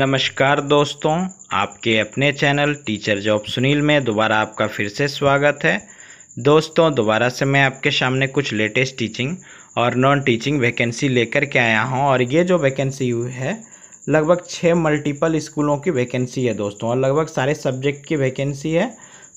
नमस्कार दोस्तों आपके अपने चैनल टीचर जॉब सुनील में दोबारा आपका फिर से स्वागत है दोस्तों दोबारा से मैं आपके सामने कुछ लेटेस्ट टीचिंग और नॉन टीचिंग वैकेंसी लेकर के आया हूं और ये जो वैकेंसी हुई है लगभग छः मल्टीपल स्कूलों की वैकेंसी है दोस्तों और लगभग सारे सब्जेक्ट की वैकेंसी है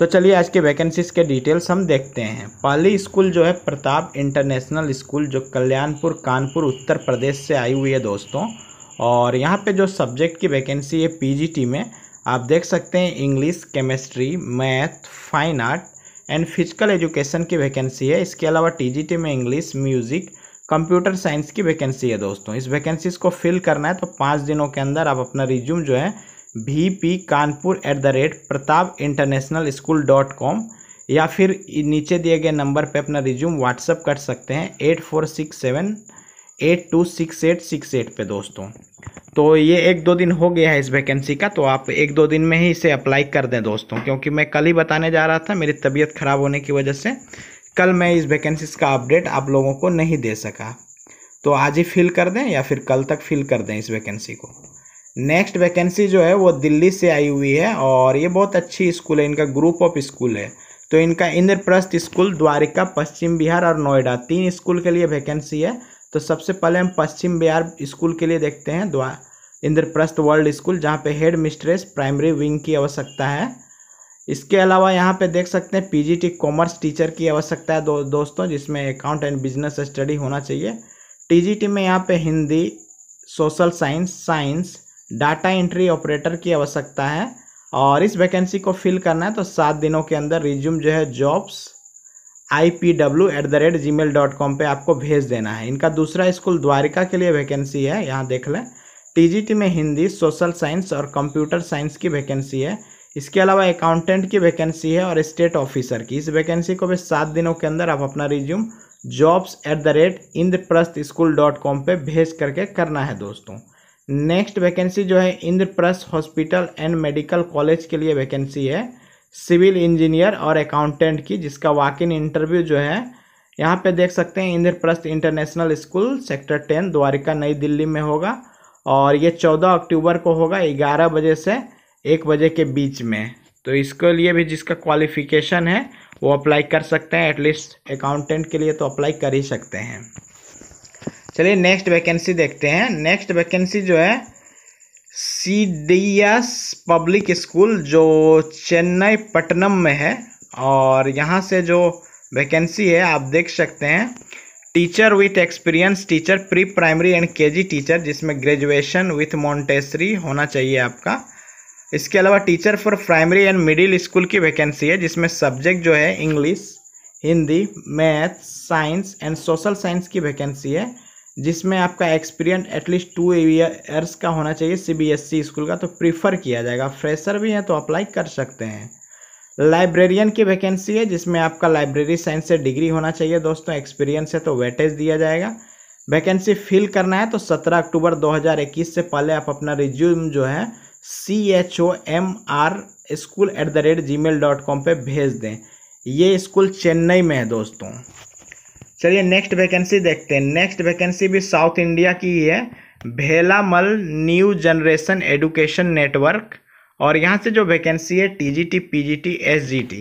तो चलिए आज के वैकेंसीज के डिटेल्स हम देखते हैं पाली स्कूल जो है प्रताप इंटरनेशनल स्कूल जो कल्याणपुर कानपुर उत्तर प्रदेश से आई हुई है दोस्तों और यहाँ पे जो सब्जेक्ट की वैकेंसी है पीजीटी में आप देख सकते हैं English chemistry math fine art and physical education की वैकेंसी है इसके अलावा टी में इंग्लिश म्यूज़िक कंप्यूटर साइंस की वैकेंसी है दोस्तों इस वैकेंसीज को फिल करना है तो पाँच दिनों के अंदर आप अपना रिज्यूम जो है V P Kanpur at the rate Pratap international school dot com या फिर नीचे दिए गए नंबर पे अपना रिज्यूम व्हाट्सअप कर सकते हैं eight four six seven eight two six eight six eight पे दोस्तों तो ये एक दो दिन हो गया है इस वैकेंसी का तो आप एक दो दिन में ही इसे अप्लाई कर दें दोस्तों क्योंकि मैं कल ही बताने जा रहा था मेरी तबीयत ख़राब होने की वजह से कल मैं इस वैकेंसी का अपडेट आप लोगों को नहीं दे सका तो आज ही फिल कर दें या फिर कल तक फिल कर दें इस वैकेंसी को नेक्स्ट वैकेंसी जो है वो दिल्ली से आई हुई है और ये बहुत अच्छी स्कूल है इनका ग्रुप ऑफ स्कूल है तो इनका इंद्रप्रस्थ स्कूल द्वारिका पश्चिम बिहार और नोएडा तीन स्कूल के लिए वैकेंसी है तो सबसे पहले हम पश्चिम बिहार स्कूल के लिए देखते हैं द्वा इंद्रप्रस्थ वर्ल्ड स्कूल जहाँ पे हेड मिस्ट्रेस प्राइमरी विंग की आवश्यकता है इसके अलावा यहाँ पे देख सकते हैं पीजीटी कॉमर्स टीचर की आवश्यकता है दो, दोस्तों जिसमें अकाउंट एंड बिजनेस स्टडी होना चाहिए टीजीटी में यहाँ पे Hindi social science science data entry operator की आवश्यकता है और इस वैकेंसी को फिल करना है तो सात दिनों के अंदर रिज्यूम जो है jobs I P W at the rate Gmail dot com पर आपको भेज देना है इनका दूसरा स्कूल द्वारिका के लिए वैकेंसी है यहाँ देख लें टीजीटी में हिंदी सोशल साइंस और कंप्यूटर साइंस की वैकेंसी है इसके अलावा अकाउंटेंट की वैकेंसी है और स्टेट ऑफिसर की इस वैकेंसी को भी सात दिनों के अंदर आप अपना resume jobs at the rate Indraprastha school dot com पर भेज करके करना है दोस्तों नेक्स्ट वैकेंसी जो है Indraprastha hospital and medical college के लिए वैकेंसी है सिविल इंजीनियर और अकाउंटेंट की जिसका वाक इन इंटरव्यू जो है यहाँ पे देख सकते हैं Indraprastha international school sector ten Dwarka Nai Delhi में होगा और ये चौदह अक्टूबर को होगा ग्यारह बजे से एक बजे के बीच में तो इसके लिए भी जिसका क्वालिफिकेशन है वो अप्लाई कर सकते हैं एटलीस्ट अकाउंटेंट के लिए तो अप्लाई कर ही सकते हैं चलिए नेक्स्ट वैकेंसी देखते हैं नेक्स्ट वैकेंसी जो है C D S public school जो चेन्नई पटनम में है और यहाँ से जो वैकेंसी है आप देख सकते हैं teacher with experience teacher pre primary and KG teacher जिसमें ग्रेजुएशन विथ मॉन्टेसरी होना चाहिए आपका इसके अलावा teacher for primary and middle school की वैकेंसी है जिसमें सब्जेक्ट जो है English Hindi math science and social science की वैकेंसी है जिसमें आपका एक्सपीरियंस एटलीस्ट टू ईयर्स का होना चाहिए सीबीएसई स्कूल e का तो प्रीफर किया जाएगा फ्रेशर भी हैं तो अप्लाई कर सकते हैं लाइब्रेरियन की वैकेंसी है जिसमें आपका लाइब्रेरी साइंस से डिग्री होना चाहिए दोस्तों एक्सपीरियंस है तो वेटेज दिया जाएगा वैकेंसी फिल करना है तो 17 अक्टूबर 2021 से पहले आप अपना रिज्यूम जो है C H O M R school at the rate Gmail dot com पर भेज दें ये स्कूल चेन्नई में है दोस्तों चलिए नेक्स्ट वैकेंसी देखते हैं नेक्स्ट वैकेंसी भी साउथ इंडिया की ही है Velammal new generation education network और यहाँ से जो वैकेंसी है टीजीटी पीजीटी एसजीटी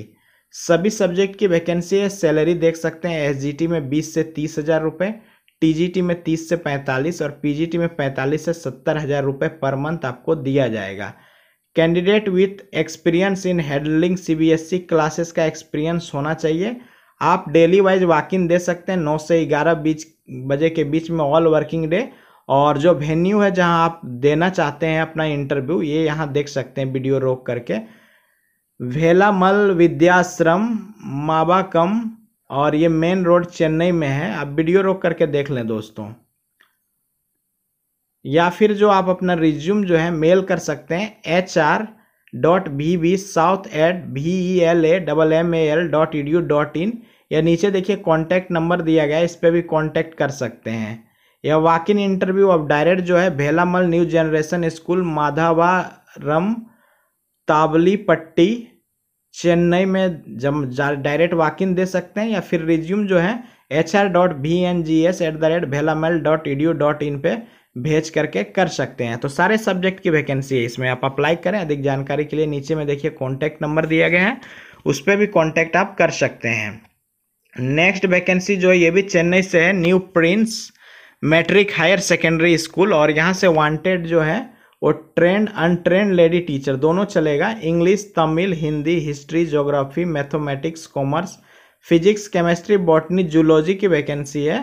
सभी सब्जेक्ट की वैकेंसी है सैलरी देख सकते हैं एसजीटी में बीस से तीस हज़ार रुपये टी में तीस से पैंतालीस और पीजीटी में पैंतालीस से सत्तर हज़ार रुपये पर मंथ आपको दिया जाएगा candidate with experience in handling C classes का एक्सपीरियंस होना चाहिए आप डेली वाइज इन दे सकते हैं नौ से ग्यारह बीच बजे के बीच में ऑल वर्किंग डे और जो वेन्यू है जहां आप देना चाहते हैं अपना इंटरव्यू ये यहां देख सकते हैं वीडियो रोक करके वेलामल विद्याश्रम माबाकम और ये मेन रोड चेन्नई में है आप वीडियो रोक करके देख लें दोस्तों या फिर जो आप अपना रिज्यूम जो है मेल कर सकते हैं H R dot B V south at V E L A double M A L dot E D U dot in या नीचे देखिए कॉन्टैक्ट नंबर दिया गया है इस पर भी कॉन्टैक्ट कर सकते हैं या वाक इन इंटरव्यू अब डायरेक्ट जो है Velammal new generation school Madhavaram पट्टी चेन्नई में जम डायरेक्ट वाक इन दे सकते हैं या फिर रिज्यूम जो है H R dot V N G S at the rate Velammal dot E D U dot in पर भेज करके कर सकते हैं तो सारे सब्जेक्ट की वैकेंसी है इसमें आप अप्लाई करें अधिक जानकारी के लिए नीचे में देखिए कॉन्टैक्ट नंबर दिया गया है उस पर भी कॉन्टैक्ट आप कर सकते हैं नेक्स्ट वैकेंसी जो है ये भी चेन्नई से है new prince matric higher secondary school और यहाँ से वांटेड जो है वो ट्रेंड अनट्रेंड लेडी टीचर दोनों चलेगा English Tamil Hindi history geography mathematics commerce physics chemistry botany zoology की वैकेंसी है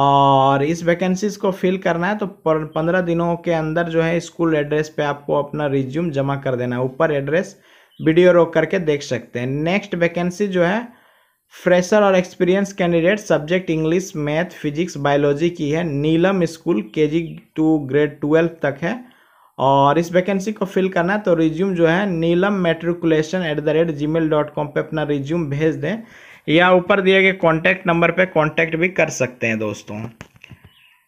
और इस वैकेंसीज को फिल करना है तो पंद्रह दिनों के अंदर जो है स्कूल एड्रेस पे आपको अपना रिज्यूम जमा कर देना है ऊपर एड्रेस वीडियो रोक करके देख सकते हैं नेक्स्ट वैकेंसी जो है फ्रेशर और experience candidate subject English math physics biology की है नीलम स्कूल के जी टू ग्रेड ट्वेल्व तक है और इस वैकेंसी को फिल करना है तो रिज्यूम जो है Neelam matriculation at the rate Gmail dot com पर अपना रिज्यूम भेज दें या ऊपर दिए गए कॉन्टैक्ट नंबर पर कॉन्टैक्ट भी कर सकते हैं दोस्तों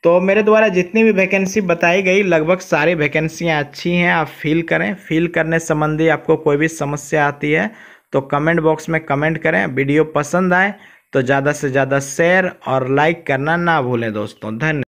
तो मेरे द्वारा जितनी भी वैकेंसी बताई गई लगभग सारी वैकेंसियाँ अच्छी हैं आप फिल करें फिल करने संबंधी आपको कोई भी समस्या आती है तो कमेंट बॉक्स में कमेंट करें वीडियो पसंद आए तो ज़्यादा से ज़्यादा शेयर और लाइक करना ना भूलें दोस्तों धन्यवाद